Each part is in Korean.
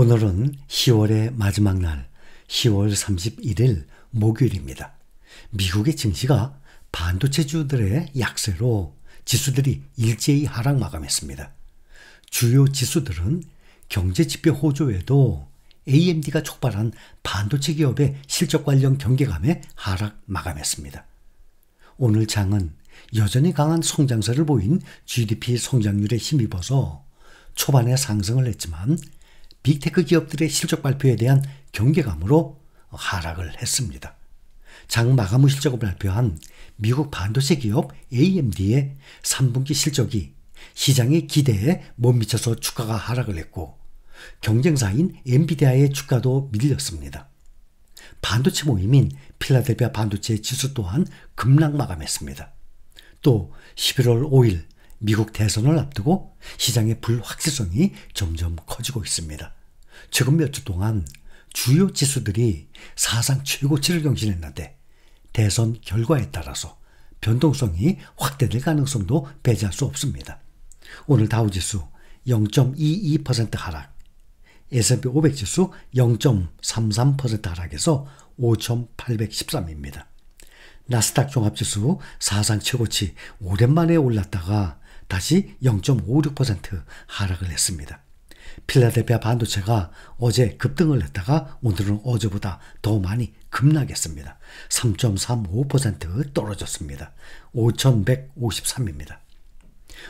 오늘은 10월의 마지막 날, 10월 31일 목요일입니다. 미국의 증시가 반도체주들의 약세로 지수들이 일제히 하락 마감했습니다. 주요 지수들은 경제 지표 호조에도 AMD가 촉발한 반도체 기업의 실적 관련 경계감에 하락 마감했습니다. 오늘 장은 여전히 강한 성장세를 보인 GDP 성장률에 힘입어서 초반에 상승을 했지만 빅테크 기업들의 실적 발표에 대한 경계감으로 하락을 했습니다. 장 마감 후 실적을 발표한 미국 반도체 기업 AMD의 3분기 실적이 시장의 기대에 못 미쳐서 주가가 하락을 했고 경쟁사인 엔비디아의 주가도 밀렸습니다. 반도체 모임인 필라델피아 반도체 지수 또한 급락 마감했습니다. 또 11월 5일 미국 대선을 앞두고 시장의 불확실성이 점점 커지고 있습니다. 최근 몇 주 동안 주요 지수들이 사상 최고치를 경신했는데 대선 결과에 따라서 변동성이 확대될 가능성도 배제할 수 없습니다. 오늘 다우지수 0.22% 하락, S&P 500 지수 0.33% 하락에서 5,813입니다. 나스닥 종합지수 사상 최고치 오랜만에 올랐다가 다시 0.56% 하락을 했습니다. 필라델피아 반도체가 어제 급등을 했다가 오늘은 어제보다 더 많이 급락했습니다. 3.35% 떨어졌습니다. 5,153입니다.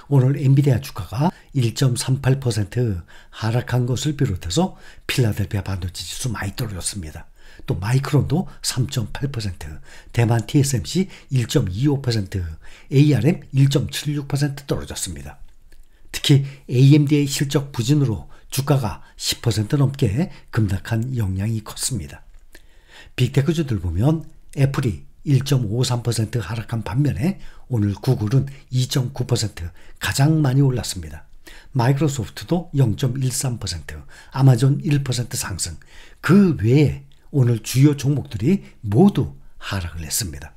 오늘 엔비디아 주가가 1.38% 하락한 것을 비롯해서 필라델피아 반도체 지수 많이 떨어졌습니다. 또 마이크론도 3.8%, 대만 TSMC 1.25%, ARM 1.76% 떨어졌습니다. 특히 AMD의 실적 부진으로 주가가 10% 넘게 급락한 영향이 컸습니다. 빅테크주들 보면 애플이 1.53% 하락한 반면에 오늘 구글은 2.9% 가장 많이 올랐습니다. 마이크로소프트도 0.13%, 아마존 1% 상승. 그 외에 오늘 주요 종목들이 모두 하락을 했습니다.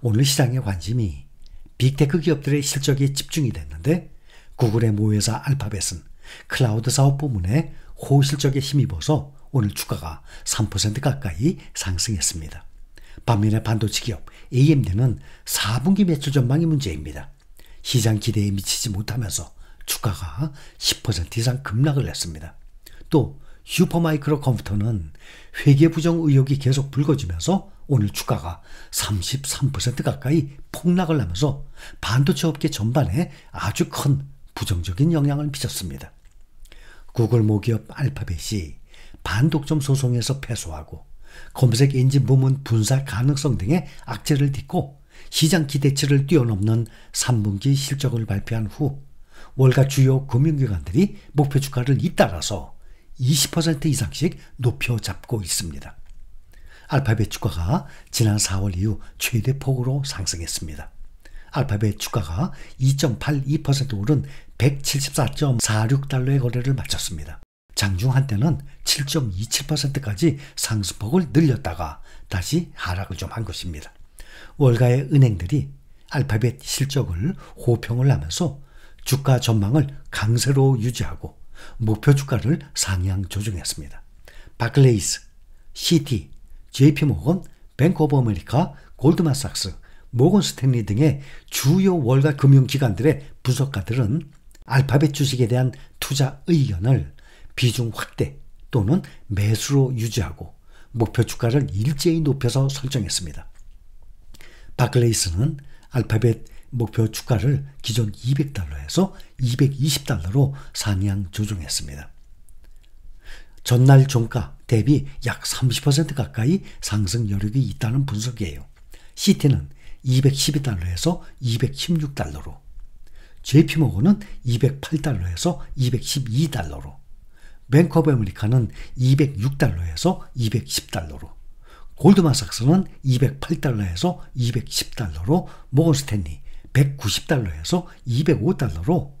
오늘 시장의 관심이 빅테크 기업들의 실적에 집중이 됐는데 구글의 모회사 알파벳은 클라우드 사업 부문에 호실적에 힘입어서 오늘 주가가 3% 가까이 상승했습니다. 반면에 반도체 기업 AMD는 4분기 매출 전망이 문제입니다. 시장 기대에 미치지 못하면서 주가가 10% 이상 급락을 했습니다. 또 슈퍼마이크로 컴퓨터는 회계 부정 의혹이 계속 불거지면서 오늘 주가가 33% 가까이 폭락을 하면서 반도체 업계 전반에 아주 큰 부정적인 영향을 미쳤습니다. 구글 모기업 알파벳이 반독점 소송에서 패소하고 검색 엔진 부문 분사 가능성 등의 악재를 딛고 시장 기대치를 뛰어넘는 3분기 실적을 발표한 후 월가 주요 금융기관들이 목표 주가를 잇따라서 20% 이상씩 높여 잡고 있습니다. 알파벳 주가가 지난 4월 이후 최대 폭으로 상승했습니다. 알파벳 주가가 2.82% 오른 174.46달러의 거래를 마쳤습니다. 장중 한때는 7.27%까지 상승폭을 늘렸다가 다시 하락을 좀 한 것입니다. 월가의 은행들이 알파벳 실적을 호평을 하면서 주가 전망을 강세로 유지하고 목표 주가를 상향 조정했습니다. 바클레이스, 시티, JP모건, 뱅크 오브 아메리카, 골드만삭스, 모건 스탠리 등의 주요 월가 금융기관들의 분석가들은 알파벳 주식에 대한 투자 의견을 비중 확대 또는 매수로 유지하고 목표 주가를 일제히 높여서 설정했습니다. 바클레이스는 알파벳 목표 주가를 기존 200달러에서 220달러로 상향 조정했습니다. 전날 종가 대비 약 30% 가까이 상승 여력이 있다는 분석이에요. 시티는 212달러에서 216달러로, JP모건은 208달러에서 212달러로, 뱅커 오브 아메리카는 206달러에서 210달러로, 골드만삭스는 208달러에서 210달러로, 모건스탠리 190달러에서 205달러로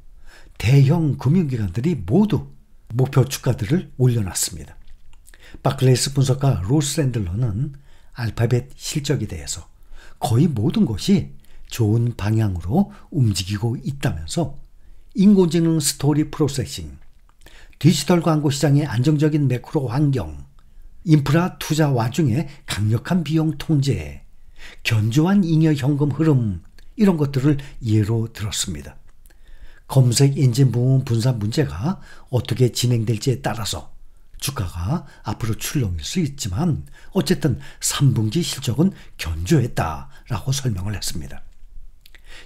대형 금융기관들이 모두 목표 주가들을 올려놨습니다. 바클레이스 분석가 로스 샌들러는 알파벳 실적에 대해서 거의 모든 것이 좋은 방향으로 움직이고 있다면서 인공지능 스토리 프로세싱, 디지털 광고 시장의 안정적인 매크로 환경, 인프라 투자 와중에 강력한 비용 통제, 견조한 잉여 현금 흐름 이런 것들을 예로 들었습니다. 검색 엔진 부문 분산 문제가 어떻게 진행될지에 따라서 주가가 앞으로 출렁일 수 있지만 어쨌든 3분기 실적은 견조했다 라고 설명을 했습니다.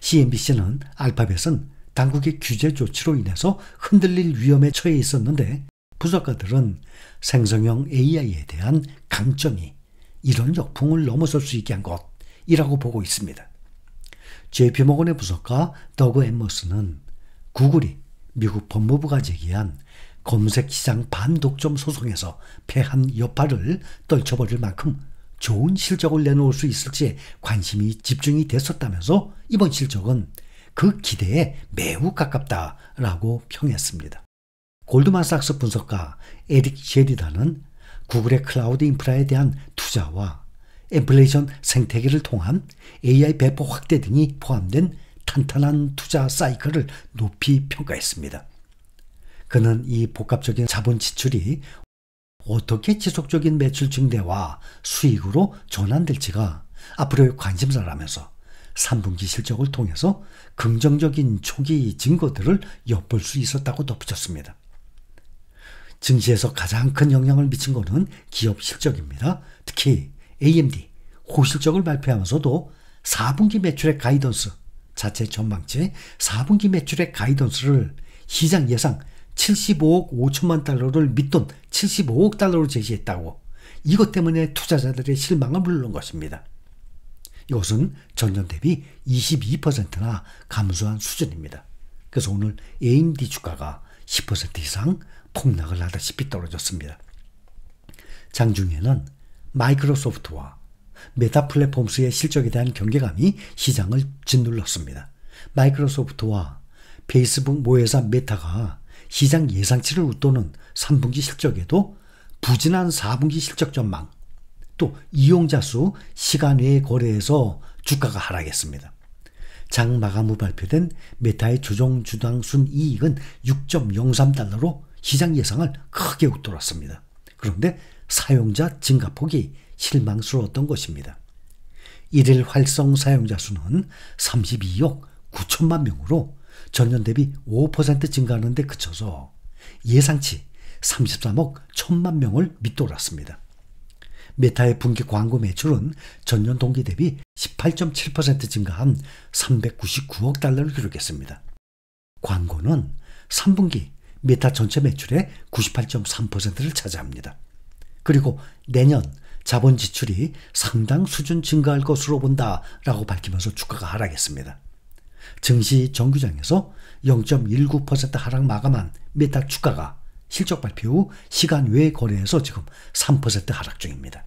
CNBC는 알파벳은 당국의 규제 조치로 인해서 흔들릴 위험에 처해 있었는데 분석가들은 생성형 AI에 대한 강점이 이런 역풍을 넘어설 수 있게 한 것이라고 보고 있습니다. JP모건의 분석가 더그 엠머스는 구글이 미국 법무부가 제기한 검색 시장 반독점 소송에서 패한 여파를 떨쳐버릴 만큼 좋은 실적을 내놓을 수 있을지 관심이 집중이 됐었다면서 이번 실적은 그 기대에 매우 가깝다라고 평했습니다. 골드만삭스 분석가 에릭 셰디다는 구글의 클라우드 인프라에 대한 투자와 인플레이션 생태계를 통한 AI 배포 확대 등이 포함된 탄탄한 투자 사이클을 높이 평가했습니다. 그는 이 복합적인 자본 지출이 어떻게 지속적인 매출 증대와 수익으로 전환될지가 앞으로의 관심사라면서 3분기 실적을 통해서 긍정적인 초기 증거들을 엿볼 수 있었다고 덧붙였습니다. 증시에서 가장 큰 영향을 미친 것은 기업 실적입니다. 특히 AMD 호실적을 발표하면서도 4분기 매출의 가이던스 자체 전망치 4분기 매출의 가이던스를 시장 예상 75억 5천만 달러를 밑돈 75억 달러로 제시했다고 이것 때문에 투자자들의 실망을 물른 것입니다. 이것은 전년 대비 22%나 감소한 수준입니다. 그래서 오늘 AMD 주가가 10% 이상 폭락을 하다시피 떨어졌습니다. 장중에는 마이크로소프트와 메타 플랫폼스의 실적에 대한 경계감이 시장을 짓눌렀습니다. 마이크로소프트와 페이스북 모회사 메타가 시장 예상치를 웃도는 3분기 실적에도 부진한 4분기 실적 전망, 또 이용자 수, 시간 외의 거래에서 주가가 하락했습니다. 장 마감 후 발표된 메타의 조정 주당 순이익은 6.03달러로 시장 예상을 크게 웃돌았습니다. 그런데 사용자 증가폭이 실망스러웠던 것입니다. 일일 활성 사용자 수는 32억 9천만 명으로 전년 대비 5% 증가하는데 그쳐서 예상치 33억 1천만 명을 밑돌았습니다. 메타의 분기 광고 매출은 전년 동기 대비 18.7% 증가한 399억 달러를 기록했습니다. 광고는 3분기 메타 전체 매출의 98.3%를 차지합니다. 그리고 내년 자본 지출이 상당 수준 증가할 것으로 본다라고 밝히면서 주가가 하락했습니다. 증시 정규장에서 0.19% 하락 마감한 메타 주가가 실적 발표 후 시간 외 거래에서 지금 3% 하락 중입니다.